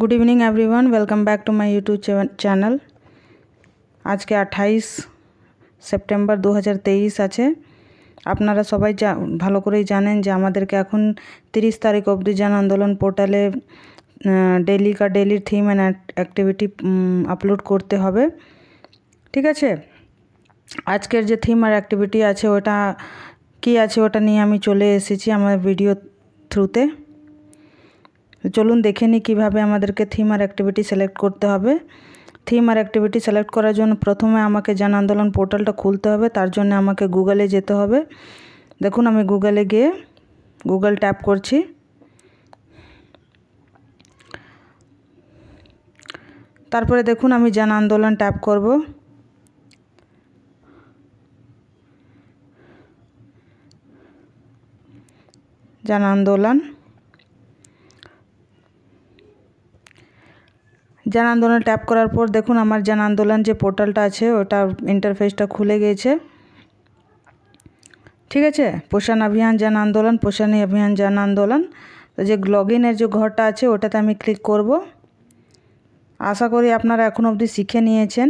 Good evening everyone welcome back to my YouTube channel আজকে আঠাইশ September দু হাজার আছে আপনারা সবাই ভালো করেই জানেন যে আমাদেরকে এখন তিরিশ তারিখ অবধি জন আন্দোলন পোর্টালে ডেলি কা daily theme and activity upload করতে হবে ঠিক আছে আজকের যে থিম আর অ্যাক্টিভিটি আছে ওটা কি আছে ওটা নিয়ে আমি চলে এসেছি আমার ভিডিও থ্রুতে চলুন দেখে নিই কীভাবে আমাদেরকে থিম আর অ্যাক্টিভিটি সিলেক্ট করতে হবে থিম আর অ্যাক্টিভিটি সিলেক্ট করার জন্য প্রথমে আমাকে জন আন্দোলন পোর্টালটা খুলতে হবে তার জন্য আমাকে গুগলে যেতে হবে দেখুন আমি গুগলে গিয়ে গুগল ট্যাপ করছি তারপরে দেখুন আমি জন আন্দোলন ট্যাপ করব জন আন্দোলন jan আন্দোলন ট্যাপ করার পর দেখুন আমার jan আন্দোলন যে পোর্টালটা আছে ওটা ইন্টারফেসটা খুলে গিয়েছে ঠিক আছে পোষণ অভিযান jan আন্দোলন পোষণী অভিযান জন আন্দোলন তো যে লগ ইনের যে ঘরটা আছে ওটাতে আমি ক্লিক করব আশা করি আপনারা এখন অবধি শিখে নিয়েছেন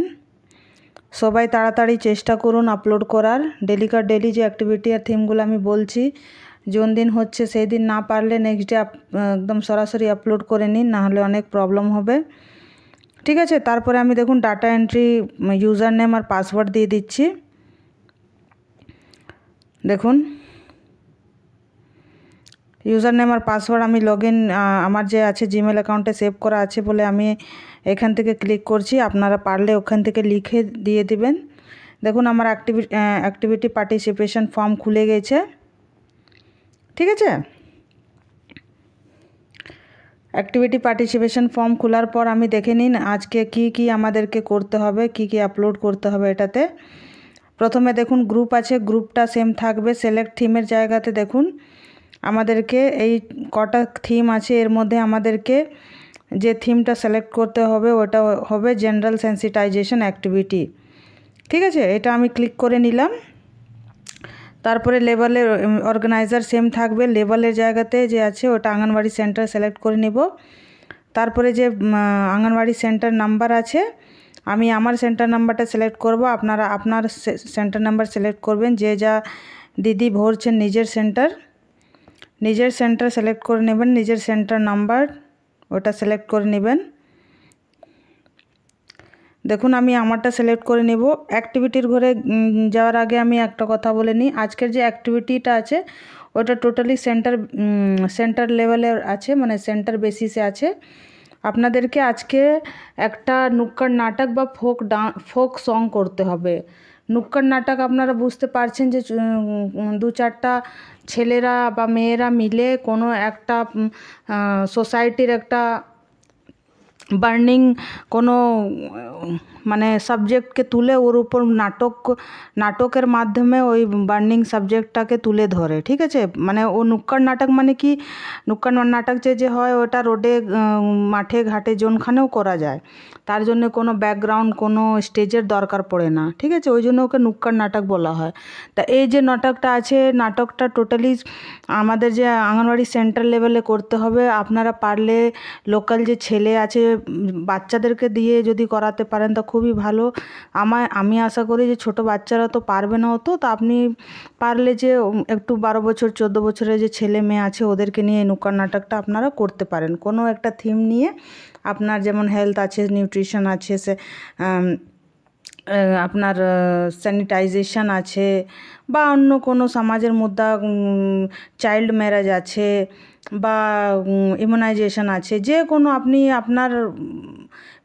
সবাই তাড়াতাড়ি চেষ্টা করুন আপলোড করার ডেলিকার ডেলি যে অ্যাক্টিভিটি আর থিমগুলো আমি বলছি যোন দিন হচ্ছে সেই দিন না পারলে নেক্সট ডে একদম সরাসরি আপলোড করে নিন নাহলে অনেক প্রবলেম হবে ঠিক আছে তারপরে আমি দেখুন ডাটা এন্ট্রি ইউজার নেম আর পাসওয়ার্ড দিয়ে দিচ্ছি দেখুন ইউজার নেম আর পাসওয়ার্ড আমি লগ আমার যে আছে জিমেল অ্যাকাউন্টে সেভ করা আছে বলে আমি এখান থেকে ক্লিক করছি আপনারা পারলে ওখান থেকে লিখে দিয়ে দিবেন দেখুন আমার অ্যাক্টিভি অ্যাক্টিভিটি পার্টিসিপেশন ফর্ম খুলে গেছে ঠিক আছে অ্যাক্টিভিটি পার্টিসিপেশন ফর্ম খোলার পর আমি দেখে নিন আজকে কি কি আমাদেরকে করতে হবে কি কি আপলোড করতে হবে এটাতে প্রথমে দেখুন গ্রুপ আছে গ্রুপটা সেম থাকবে সিলেক্ট থিমের জায়গাতে দেখুন আমাদেরকে এই কটা থিম আছে এর মধ্যে আমাদেরকে যে থিমটা সিলেক্ট করতে হবে ওটা হবে জেনারেল সেন্সিটাইজেশন অ্যাক্টিভিটি ঠিক আছে এটা আমি ক্লিক করে নিলাম তারপরে লেবেলের অর্গানাইজার সেম থাকবে লেবেলের জায়গাতে যে আছে ওটা আঙ্গনবাড়ি সেন্টার সিলেক্ট করে নেব তারপরে যে আঙ্গনবাড়ি সেন্টার নাম্বার আছে আমি আমার সেন্টার নাম্বারটা সিলেক্ট করব আপনারা আপনার সেন্টার নাম্বার সিলেক্ট করবেন যে যা দিদি ভরছেন নিজের সেন্টার নিজের সেন্টার সিলেক্ট করে নেবেন নিজের সেন্টার নাম্বার ওটা সিলেক্ট করে নেবেন দেখুন আমি আমারটা সিলেক্ট করে নেব অ্যাক্টিভিটির ঘরে যাওয়ার আগে আমি একটা কথা বলে নিই আজকের যে অ্যাক্টিভিটিটা আছে ওটা টোটালি সেন্টার সেন্টার লেভেলের আছে মানে সেন্টার বেসিসে আছে আপনাদেরকে আজকে একটা নুক্কড় নাটক বা ফোক ডা ফোক সং করতে হবে নুক্কড় নাটক আপনারা বুঝতে পারছেন যে দু চারটা ছেলেরা বা মেয়েরা মিলে কোনো একটা সোসাইটির একটা বার্নিং কোনো মানে সাবজেক্টকে তুলে ওর উপর নাটক নাটকের মাধ্যমে ওই বার্নিং সাবজেক্টটাকে তুলে ধরে ঠিক আছে মানে ও নুক্কড় নাটক মানে কি নুক্কড় নাটক যে যে হয় ওটা রোডে মাঠে ঘাটে জোনখানেও করা যায় তার জন্য কোনো ব্যাকগ্রাউন্ড কোনো স্টেজের দরকার পড়ে না ঠিক আছে ওই জন্য ওকে নুক্কড় নাটক বলা হয় তা এই যে নাটকটা আছে নাটকটা টোটালি আমাদের যে আঙ্গনবাড়ি সেন্টার লেভেলে করতে হবে আপনারা পারলে লোকাল যে ছেলে আছে বাচ্চাদেরকে দিয়ে যদি করাতে পারেন তো খুব খুবই ভালো আমার আমি আশা করি যে ছোট বাচ্চারা তো পারবে না অত তা আপনি পারলে যে একটু বারো বছর চোদ্দ বছরের যে ছেলে মেয়ে আছে ওদেরকে নিয়ে নৌকার নাটকটা আপনারা করতে পারেন কোনো একটা থিম নিয়ে আপনার যেমন হেলথ আছে নিউট্রিশন আছে সে আপনার স্যানিটাইজেশন আছে বা অন্য কোনো সমাজের মুদ্রা চাইল্ড ম্যারেজ আছে বা ইমিউনাইজেশন আছে যে কোনো আপনি আপনার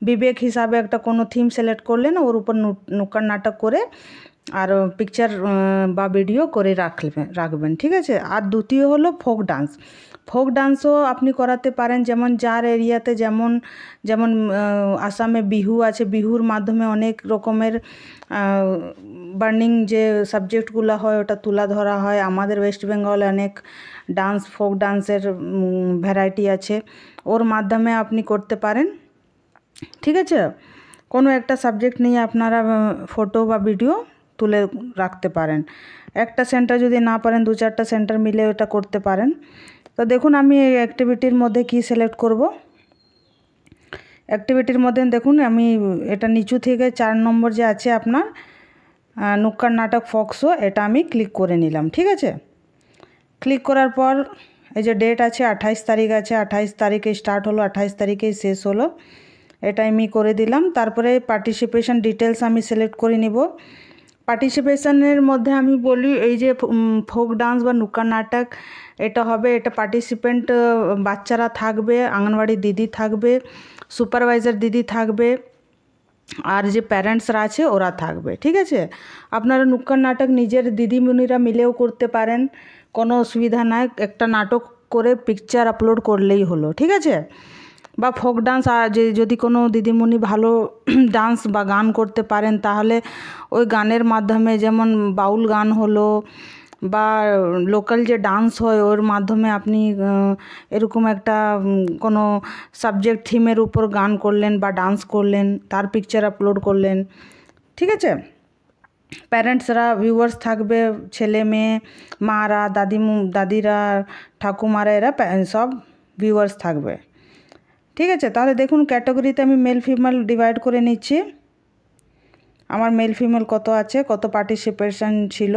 বিবেক হিসাবে একটা কোনো থিম সিলেক্ট করলেন ওর উপর নুকার নাটক করে আর পিকচার বা ভিডিও করে রাখবেন রাখবেন ঠিক আছে আর দ্বিতীয় হলো ফোক ডান্স ফোক ডান্সও আপনি করাতে পারেন যেমন যার এরিয়াতে যেমন যেমন আসামে বিহু আছে বিহুর মাধ্যমে অনেক রকমের বার্নিং যে সাবজেক্টগুলো হয় ওটা তুলা ধরা হয় আমাদের ওয়েস্ট বেঙ্গলে অনেক ডান্স ফোক ডান্সের ভ্যারাইটি আছে ওর মাধ্যমে আপনি করতে পারেন ঠিক আছে কোনো একটা সাবজেক্ট নিয়ে আপনারা ফটো বা ভিডিও তুলে রাখতে পারেন একটা সেন্টার যদি না পারেন দু চারটা সেন্টার মিলে ওটা করতে পারেন তো দেখুন আমি এই অ্যাক্টিভিটির মধ্যে কি সিলেক্ট করব অ্যাক্টিভিটির মধ্যে দেখুন আমি এটা নিচু থেকে চার নম্বর যে আছে আপনার নুক্কার নাটক ফক্সো এটা আমি ক্লিক করে নিলাম ঠিক আছে ক্লিক করার পর এই যে ডেট আছে আঠাইশ তারিখ আছে আঠাইশ তারিখে স্টার্ট হলো আঠাইশ তারিখেই শেষ হলো এটা আমি করে দিলাম তারপরে পার্টিসিপেশন ডিটেলস আমি সিলেক্ট করে নিব পার্টিসিপেশানের মধ্যে আমি বলি এই যে ফোক ডান্স বা নুকা নাটক এটা হবে এটা পার্টিসিপেন্ট বাচ্চারা থাকবে আঙ্গনবাড়ি দিদি থাকবে সুপারভাইজার দিদি থাকবে আর যে প্যারেন্টসরা আছে ওরা থাকবে ঠিক আছে আপনারা নুক্কর নাটক নিজের দিদিমণিরা মিলেও করতে পারেন কোনো অসুবিধা নাই একটা নাটক করে পিকচার আপলোড করলেই হলো ঠিক আছে বা ফোক ডান্স যে যদি কোনো দিদিমণি ভালো ডান্স বা গান করতে পারেন তাহলে ওই গানের মাধ্যমে যেমন বাউল গান হলো বা লোকাল যে ডান্স হয় ওর মাধ্যমে আপনি এরকম একটা কোনো সাবজেক্ট থিমের উপর গান করলেন বা ডান্স করলেন তার পিকচার আপলোড করলেন ঠিক আছে প্যারেন্টসরা ভিউয়ার্স থাকবে ছেলে মেয়ে মারা দাদিমু দাদিরা ঠাকুমারা এরা সব ভিউয়ার্স থাকবে ঠিক আছে তাহলে দেখুন ক্যাটাগরিতে আমি মেল ফিমেল ডিভাইড করে নিচ্ছি আমার মেল ফিমেল কত আছে কত পার্টিসিপেশন ছিল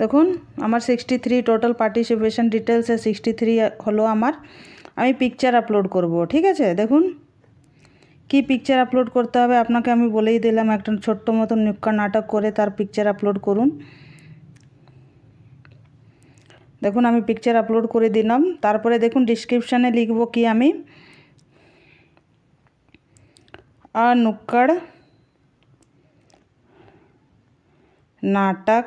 দেখুন আমার সিক্সটি থ্রি টোটাল পার্টিসিপেশন ডিটেলসে সিক্সটি থ্রি হলো আমার আমি পিকচার আপলোড করব ঠিক আছে দেখুন কি পিকচার আপলোড করতে হবে আপনাকে আমি বলেই দিলাম একটা ছোট্ট মতো নুক্কা নাটক করে তার পিকচার আপলোড করুন देखो ना मैं पिक्चर अपलोड कर देनम তারপরে দেখুন ডেসক্রিপশনে লিখব কি আমি অনুকড় নাটক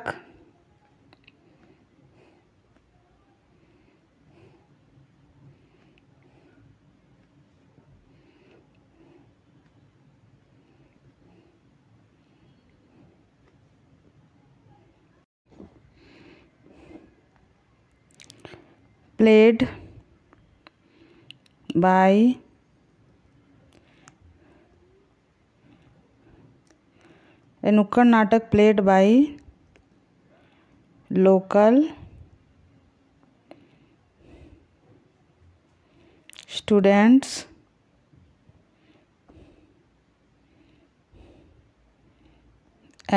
played by a nukkad natak played by local students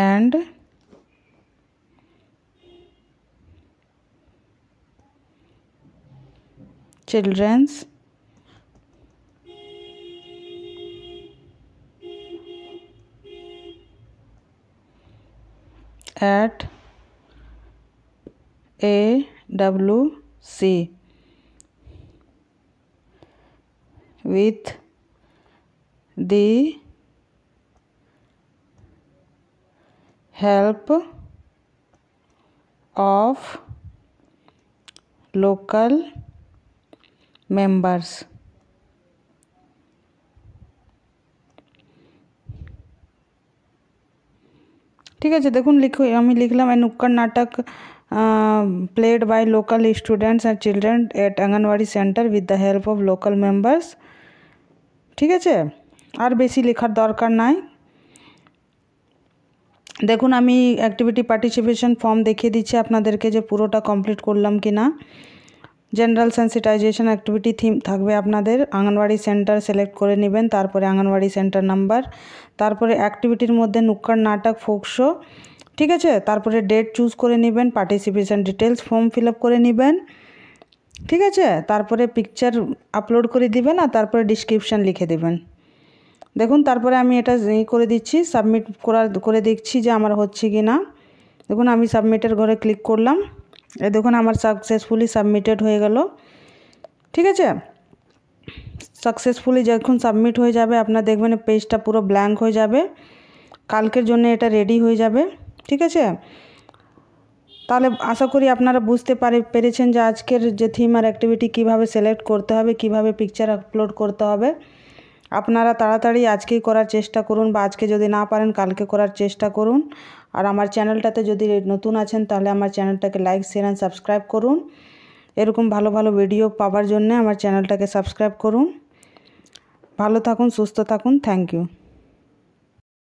and children's at a w c with the help of local members. ঠিক আছে দেখুন লিখো আমি লিখলাম a nukkad natak played by local students and children at anganwadi centre with the help of local members ঠিক আছে আর বেশি লেখার দরকার নাই দেখুন আমি অ্যাক্টিভিটি পার্টিসিপেশন ফর্ম দেখিয়ে দিচ্ছি আপনাদেরকে যে পুরোটা কমপ্লিট করলাম কি না জেনারেল সেন্সিটাইজেশন অ্যাক্টিভিটি থিম থাকবে আপনাদের আঙ্গনবাড়ি সেন্টার সিলেক্ট করে নেবেন তারপরে আঙ্গনবাড়ি সেন্টার নাম্বার তারপরে অ্যাক্টিভিটির মধ্যে নুক্কড় নাটক ফোকশো ঠিক আছে তারপরে ডেট চুজ করে নেবেন পার্টিসিপেশন ডিটেলস ফর্ম ফিল করে নেবেন ঠিক আছে তারপরে পিকচার আপলোড করে দিবেন আর তারপরে ডিসক্রিপশান লিখে দেবেন দেখুন তারপরে আমি এটা ই করে দিচ্ছি সাবমিট করার করে দেখছি যে আমার হচ্ছে কি না দেখুন আমি সাবমিটের ঘরে ক্লিক করলাম এ দেখুন আমার সাকসেসফুলি সাবমিটেড হয়ে গেল ঠিক আছে সাকসেসফুলি যখন সাবমিট হয়ে যাবে আপনার দেখবেন পেজটা পুরো ব্ল্যাঙ্ক হয়ে যাবে কালকের জন্য এটা রেডি হয়ে যাবে ঠিক আছে তাহলে আশা করি আপনারা বুঝতে পারে পেরেছেন যে আজকের যে থিম আর অ্যাক্টিভিটি কীভাবে সিলেক্ট করতে হবে কিভাবে পিকচার আপলোড করতে হবে আপনারা তাড়াতাড়ি আজকেই করার চেষ্টা করুন বা আজকে যদি না পারেন কালকে করার চেষ্টা করুন আর আমার চ্যানেলটাতে যদি নতুন আছেন তাহলে আমার চ্যানেলটাকে লাইক শেয়ার অ্যান্ড সাবস্ক্রাইব করুন এরকম ভালো ভালো ভিডিও পাওয়ার জন্য আমার চ্যানেলটাকে সাবস্ক্রাইব করুন ভালো থাকুন সুস্থ থাকুন থ্যাংক ইউ